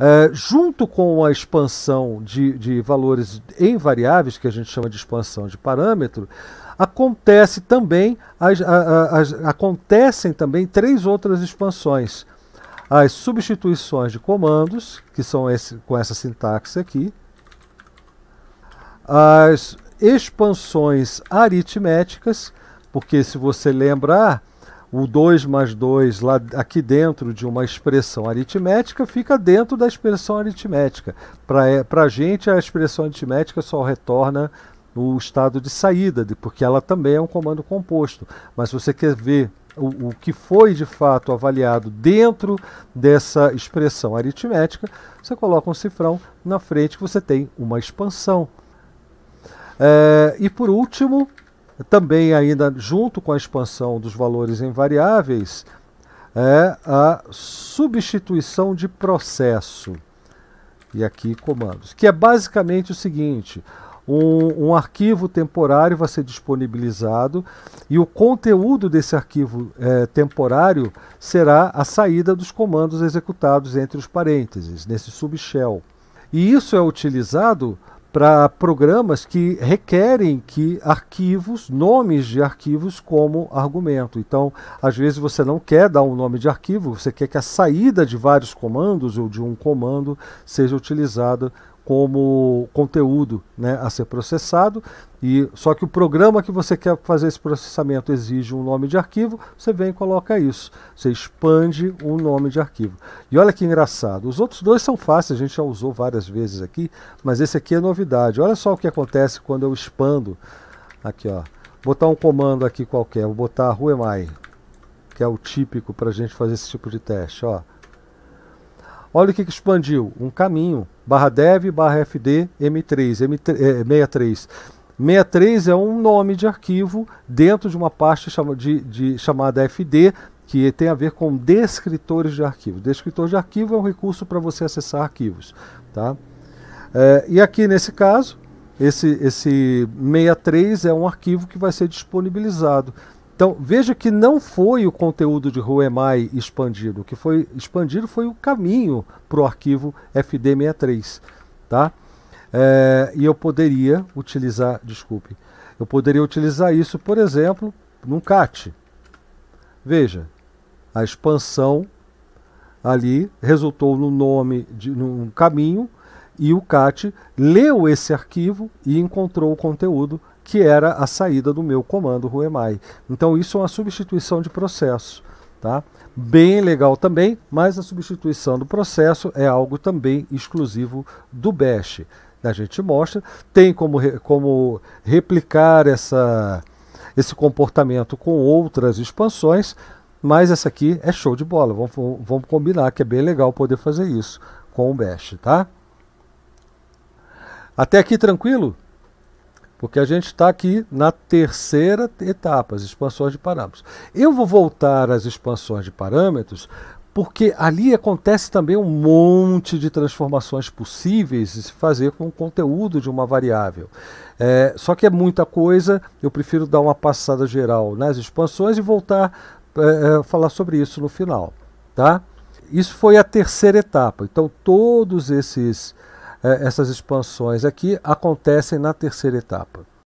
Eh, junto com a expansão de, de valores em variáveis, que a gente chama de expansão de parâmetro, acontece também, as, as, acontecem também três outras expansões. As substituições de comandos, que são esse, com essa sintaxe aqui, as expansões aritméticas, porque se você lembrar, o 2 mais 2 lá, aqui dentro de uma expressão aritmética fica dentro da expressão aritmética. Para é, a gente, a expressão aritmética só retorna o estado de saída, porque ela também é um comando composto. Mas se você quer ver o, o, que foi de fato avaliado dentro dessa expressão aritmética, você coloca um cifrão na frente que você tem uma expansão. É, e por último, também, ainda junto com a expansão dos valores invariáveis, é a substituição de processo. E aqui comandos, que é basicamente o seguinte: um, um, arquivo temporário vai ser disponibilizado e o conteúdo desse arquivo é, temporário será a saída dos comandos executados entre os parênteses, nesse subshell. E isso é utilizado para programas que requerem que arquivos, nomes de arquivos como argumento. Então, às vezes você não quer dar um nome de arquivo, você quer que a saída de vários comandos ou de um comando seja utilizada como conteúdo né, a ser processado. E só que o programa que você quer fazer esse processamento exige um nome de arquivo, você vem e coloca isso. Você expande o um nome de arquivo. E olha que engraçado. Os outros dois são fáceis, a gente já usou várias vezes aqui, mas esse aqui é novidade. Olha só o que acontece quando eu expando. Aqui, ó. Botar um comando aqui qualquer, vou botar ruemai, que é o típico para a gente fazer esse tipo de teste, ó. Olha o que, que expandiu, um caminho barra dev barra fd m3, M3 eh, 63. 63 é um nome de arquivo dentro de uma pasta chama, de, de, chamada fd que tem a ver com descritores de arquivo. Descritor de arquivo é um recurso para você acessar arquivos, tá? É, e aqui nesse caso, esse, esse 63 é um arquivo que vai ser disponibilizado. Então, veja que não foi o conteúdo de Ruemai expandido. O que foi expandido foi o caminho para o arquivo FD63. Tá? É, e eu poderia utilizar, desculpe, eu poderia utilizar isso, por exemplo, num CAT. Veja, a expansão ali resultou no nome de um caminho e o CAT leu esse arquivo e encontrou o conteúdo que era a saída do meu comando Ruemai. Então isso é uma substituição de processo, tá? Bem legal também, mas a substituição do processo é algo também exclusivo do Bash. A gente mostra, tem como, como replicar essa, esse comportamento com outras expansões, mas essa aqui é show de bola. Vamos, vamos combinar que é bem legal poder fazer isso com o Bash, tá? Até aqui tranquilo? Porque a gente está aqui na terceira etapa, as expansões de parâmetros. Eu vou voltar às expansões de parâmetros porque ali acontece também um monte de transformações possíveis de se fazer com o conteúdo de uma variável. É, só que é muita coisa, eu prefiro dar uma passada geral nas expansões e voltar a é, é, falar sobre isso no final. Tá? Isso foi a terceira etapa. Então, todos esses é, essas expansões aqui acontecem na terceira etapa.